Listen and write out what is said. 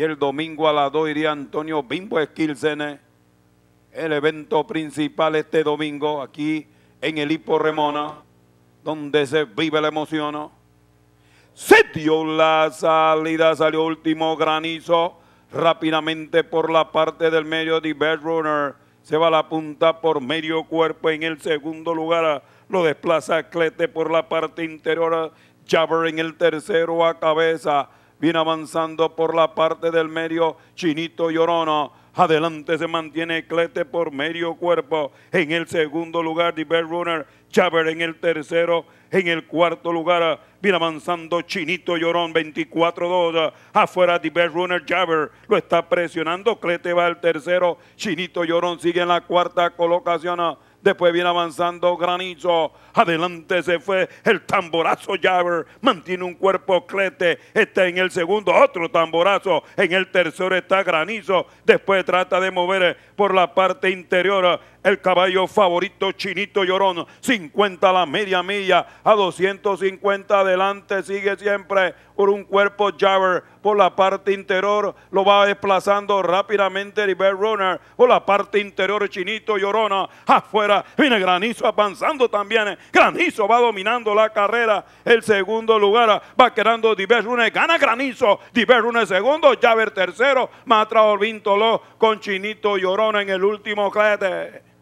el domingo a las 2 iría Antonio Bimbo Esquilcene. El evento principal este domingo aquí en el Hipo Remona, donde se vive la emoción. Se dio la salida, salió último granizo rápidamente por la parte del medio de Bedrunner. Se va la punta por medio cuerpo en el segundo lugar. Lo desplaza Clete por la parte interior. Jabber en el tercero a cabeza Viene avanzando por la parte del medio. Chinito Llorona. Adelante se mantiene Clete por medio cuerpo. En el segundo lugar, Diver Runner. Chaver en el tercero. En el cuarto lugar, viene avanzando Chinito Llorón, 24-2. Afuera, Diver Runner jaber, lo está presionando. Clete va al tercero. Chinito Llorón sigue en la cuarta colocación. Después viene avanzando granizo. Adelante se fue el tamborazo Jabber. Mantiene un cuerpo clete. Está en el segundo otro tamborazo. En el tercero está granizo. Después trata de mover por la parte interior el caballo favorito Chinito Llorón, 50 a la media milla, a 250 adelante, sigue siempre por un cuerpo Jaber por la parte interior, lo va desplazando rápidamente River Runner por la parte interior, Chinito Llorona afuera, viene Granizo avanzando también, Granizo va dominando la carrera, el segundo lugar va quedando Diver Runner, gana Granizo, Diver Runner segundo, Jaber tercero, Matra Toló con Chinito Llorona en el último clase.